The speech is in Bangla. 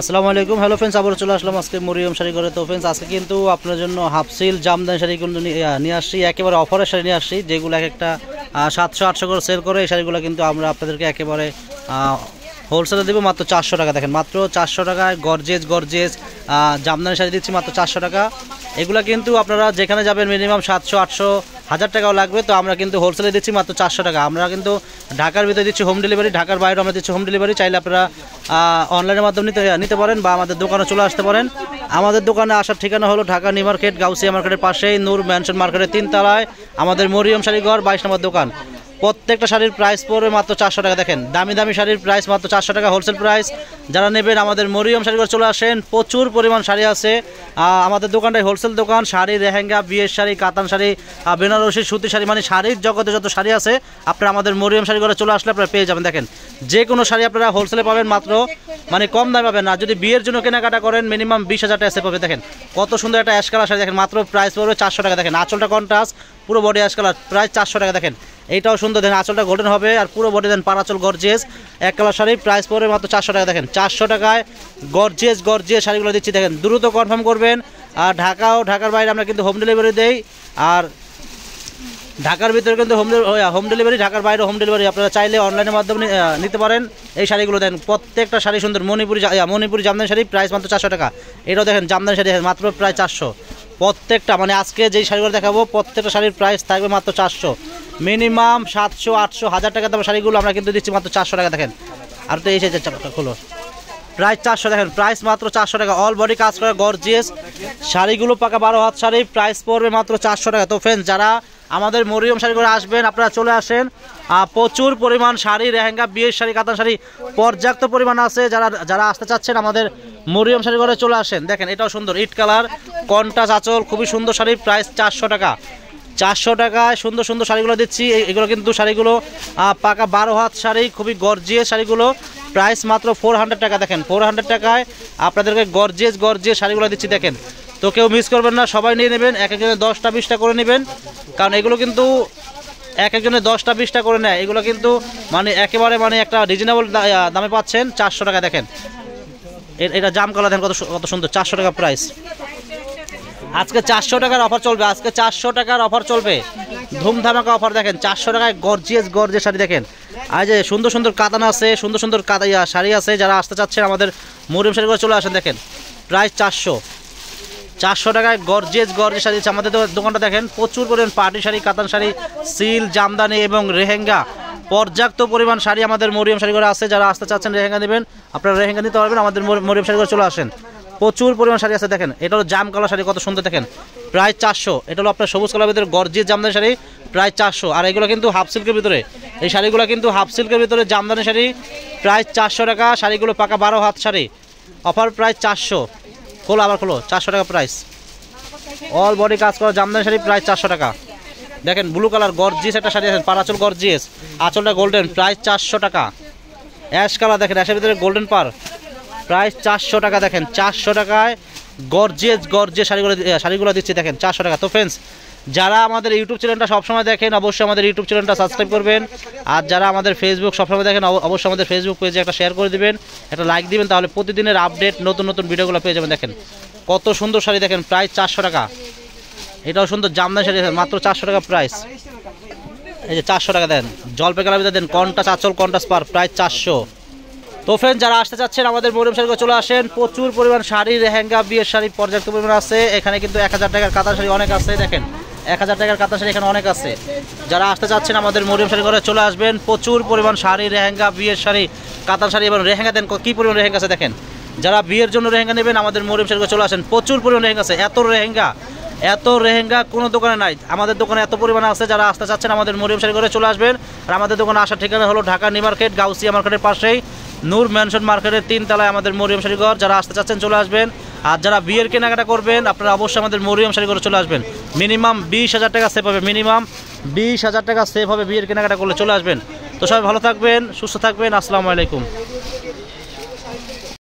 আসসালামু আলাইকুম হ্যালো ফ্রেন্ডস আবার চলে আসলাম আজকে মরিয়ম শাড়ি করে তো ফ্রেন্ডস আজকে কিন্তু আপনার জন্য হাফসিল জামদানি শাড়ি কিন্তু নিয়ে আসছি একেবারে অফারের শাড়ি নিয়ে আসছি যেগুলো এক একটা সাতশো আটশো করে সেল করে এই শাড়িগুলো কিন্তু আমরা আপনাদেরকে একেবারে হোলসেলে দেবো মাত্র চারশো টাকা দেখেন মাত্র চারশো টাকায় গরজেজ গরজেজ জামদানি শাড়ি দিচ্ছি মাত্র চারশো টাকা এগুলো কিন্তু আপনারা যেখানে যাবেন মিনিমাম সাতশো আটশো হাজার টাকাও লাগবে তো আমরা কিন্তু হোলসেলে দিচ্ছি মাত্র চারশো টাকা আমরা কিন্তু ঢাকার ভিতরে দিচ্ছি হোম ডেলিভারি ঢাকার বাইরে আমরা দিচ্ছি হোম ডেলিভারি চাইলে আপনারা অনলাইনের মাধ্যমে নিতে নিতে পারেন বা আমাদের দোকানে চলে আসতে পারেন আমাদের দোকানে আসার ঠিকানা হলো ঢাকা নিউ মার্কেট গাউসিয়া মার্কেটের পাশেই নূর ম্যানশন মার্কেটের তিনতলায় আমাদের মরিয়ম শাড়িঘর বাইশ নম্বর দোকান প্রত্যেকটা শাড়ির প্রাইস পড়বে মাত্র চারশো টাকা দেখেন দামি দামি শাড়ির প্রাইস মাত্র চারশো টাকা হোলসেল প্রাইস যারা নেবেন আমাদের মরিয়ম শাড়িঘর চলে আসেন প্রচুর পরিমাণ শাড়ি আছে আমাদের দোকানটাই হোলসেল দোকান শাড়ি রেহেঙ্গা বিয়ের শাড়ি কাতান শাড়ি বেনারসি সুতি শাড়ি মানে শাড়ির জগতে যত শাড়ি আছে আপনারা আমাদের মরিয়ম শাড়িঘরে চলে আসলে আপনারা পেয়ে যাবেন দেখেন যে কোনো শাড়ি আপনারা হোলসেলে পাবেন মাত্র মানে কম দামে পাবেন আর যদি বিয়ের জন্য কেনাকাটা করেন মিনিমাম বিশ হাজার টাকা পাবে দেখেন কত সুন্দর একটা অ্যাশ কালার শাড়ি দেখেন মাত্র প্রাইস পড়বে চারশো টাকা দেখেন আঁচলটা কন্ট্রাস্ট পুরো বডি অ্যাশ কালার প্রায় চারশো টাকা দেখেন এইটাও সুন্দর দেখেন আঁচলটা গোল্ডেন হবে আর পুরো বটে দেন পারাচল গর্জেস এক কালার শাড়ি প্রাইস পড়বে মাত্র চারশো টাকা দেখেন চারশো টাকায় গরজেস গর্জেস শাড়িগুলো দিচ্ছি দেখেন দ্রুত কনফার্ম করবেন আর ঢাকাও ঢাকার বাইরে আমরা কিন্তু হোম ডেলিভারি দেই আর ঢাকার ভিতরে কিন্তু হোম হোম ডেলিভারি ঢাকার বাইরে হোম ডেলিভারি আপনারা চাইলে অনলাইনের মাধ্যমে নিতে পারেন এই শাড়িগুলো দেন প্রত্যেকটা শাড়ি সুন্দর মণিপুরি মণিপুরি জামদানি শাড়ি প্রাইস মাত্র চারশো টাকা এটাও দেখেন জামদানি শাড়ি মাত্র প্রায় চারশো প্রত্যেকটা মানে আজকে যেই শাড়িগুলো দেখাবো প্রত্যেকটা শাড়ির প্রাইস থাকবে মাত্র চারশো মিনিমাম সাতশো আটশো হাজার টাকা দাম শাড়িগুলো আমরা কিন্তু দিচ্ছি মাত্র চারশো টাকা দেখেন আর তো এসেছে খুলো প্রাইস চারশো দেখেন প্রাইস মাত্র চারশো টাকা অল বডি কাজ করে গর্জিয়াস শাড়িগুলো পাকা বারো হাত শাড়ি প্রাইস পড়বে মাত্র চারশো টাকা তো ফ্রেন্ড যারা আমাদের মরিয়ম শাড়ি করে আসবেন আপনারা চলে আসেন প্রচুর পরিমাণ শাড়ি রেহেঙ্গা বিয়ের শাড়ি কাতান শাড়ি পর্যাপ্ত পরিমাণ আছে যারা যারা আসতে চাচ্ছেন আমাদের মরিয়ম শাড়ি করে চলে আসেন দেখেন এটাও সুন্দর ইট কালার কন্টাস আঁচল খুবই সুন্দর শাড়ি প্রাইস চারশো টাকা চারশো টাকায় সুন্দর সুন্দর শাড়িগুলো দিচ্ছি এগুলো কিন্তু শাড়িগুলো পাকা বারো হাত শাড়ি খুবই গর্জিয়াস শাড়িগুলো প্রাইস মাত্র ফোর হান্ড্রেড টাকা দেখেন ফোর হান্ড্রেড টাকায় আপনাদেরকে গর্জিয়াস গর্জিয়াস শাড়িগুলো দিচ্ছি দেখেন তো কেউ মিস করবেন না সবাই নিয়ে নেবেন এক একজনে দশটা বিশটা করে নেবেন কারণ এগুলো কিন্তু এক একজনে দশটা বিশটা করে নেয় এগুলো কিন্তু মানে একেবারে মানে একটা রিজনেবল দামে পাচ্ছেন চারশো টাকা দেখেন এটা জাম কালার দেখেন কত কত সুন্দর চারশো টাকা প্রাইস আজকে চারশো টাকার অফার চলবে আজকে চারশো টাকার অফার চলবে ধুমধামাকা অফার দেখেন চারশো টাকায় গর্জিয়াস গর্জে শাড়ি দেখেন আর যে সুন্দর সুন্দর কাতান আছে সুন্দর সুন্দর কাদাইয়া শাড়ি আছে যারা আসতে চাচ্ছেন আমাদের মরিম শাড়ি করে চলে আসেন দেখেন প্রায় চারশো চারশো টাকায় গর্জেস গর্জে শাড়ি আছে আমাদের দোকানটা দেখেন প্রচুর পরিমাণ পাটি শাড়ি কাতান শাড়ি সিল জামদানি এবং রেহেঙ্গা পর্যাপ্ত পরিমাণ শাড়ি আমাদের মরিয়াম শাড়ি করে আছে যারা আসতে চাচ্ছেন রেহেঙ্গা নেবেন আপনারা রেহেঙ্গা নিতে পারবেন আমাদের মরিয়াম শাড়ি করে চলে আসেন প্রচুর পরিমাণ শাড়ি আছে দেখেন এটা হলো জাম কালার শাড়ি কত সুন্দর দেখেন প্রায় চারশো এটা হলো আপনার সবুজ কালার ভিতরে গর্জির জামদানি শাড়ি প্রায় চারশো আর এগুলো কিন্তু হাফ সিল্কের ভিতরে এই শাড়িগুলো কিন্তু হাফ সিল্কের ভিতরে জামদানি শাড়ি প্রায় চারশো টাকা শাড়িগুলো পাকা বারো হাত শাড়ি অফার প্রায় চারশো খোলো আবার খোলো চারশো টাকা প্রাইস অল বডি কাজ করা জামদানি শাড়ি প্রায় চারশো টাকা দেখেন ব্লু কালার গর্জিস একটা শাড়ি আছে পার আঁচল গর্জিস আঁচলটা গোল্ডেন প্রায় চারশো টাকা অ্যাশ কালার দেখেন অ্যাশের ভিতরে গোল্ডেন পার প্রায় চারশো টাকা দেখেন চারশো টাকায় গর্জেস গর্জে শাড়িগুলো শাড়িগুলো দিচ্ছি দেখেন চারশো টাকা তো ফ্রেন্ডস যারা আমাদের ইউটিউব চ্যানেলটা সবসময় দেখেন অবশ্যই আমাদের ইউটিউব চ্যানেলটা সাবস্ক্রাইব করবেন আর যারা আমাদের ফেসবুক সবসময় দেখেন অবশ্যই আমাদের ফেসবুক পেজে একটা শেয়ার করে দিবেন একটা লাইক দিবেন তাহলে প্রতিদিনের আপডেট নতুন নতুন ভিডিওগুলো পেয়ে যাবেন দেখেন কত সুন্দর শাড়ি দেখেন প্রায় চারশো টাকা এটাও সুন্দর জামদানি শাড়ি মাত্র চারশো টাকা প্রাইস এই যে চারশো টাকা দেন জলপাই কালার দেন কন্টাস আচল কন্টাস পার প্রায় চারশো তো ফ্রেন্ড যারা আসতে চাচ্ছেন আমাদের মরিম শাড়ি চলে আসেন প্রচুর পরিমাণ শাড়ি রেহেঙ্গা বিয়ের শাড়ি পর্যাপ্ত পরিমাণ আছে এখানে কিন্তু এক হাজার টাকার কাতার শাড়ি অনেক আছে দেখেন এক হাজার টাকার কাতার শাড়ি এখানে অনেক আছে যারা আসতে চাচ্ছেন আমাদের মরিয়ম শাড়ি ঘরে চলে আসবেন প্রচুর পরিমাণ শাড়ি রেহেঙ্গা বিয়ের শাড়ি কাতার শাড়ি এবং রেহেঙ্গা দেন কী পরিমাণ রেহেঙ্গা আছে দেখেন যারা বিয়ের জন্য রেহেঙ্গা নেবেন আমাদের মরিম শাড়ি চলে আসেন প্রচুর পরিমাণ রেহেঙ্গা আছে এত রেহেঙ্গা এত রেহেঙ্গা কোনো দোকানে নাই আমাদের দোকানে এত পরিমাণ আছে যারা আসতে চাচ্ছেন আমাদের মরিম শাড়ি ঘরে চলে আসবেন আর আমাদের দোকানে আসার ঠিকানা হলো ঢাকা নিউ মার্কেট গাউসিয়া মার্কেটের পাশেই নূর ম্যানশন মার্কেটের তিনতলায় আমাদের মরিয়ম শাড়িঘর যারা আসতে চাচ্ছেন চলে আসবেন আর যারা বিয়ের কেনাকাটা করবেন আপনারা অবশ্যই আমাদের মরিয়ম শাড়িঘরে চলে আসবেন মিনিমাম বিশ হাজার টাকা সেভ হবে মিনিমাম বিশ হাজার টাকা সেভ হবে বিয়ের কেনাকাটা করলে চলে আসবেন তো সবাই ভালো থাকবেন সুস্থ থাকবেন আসসালামু আলাইকুম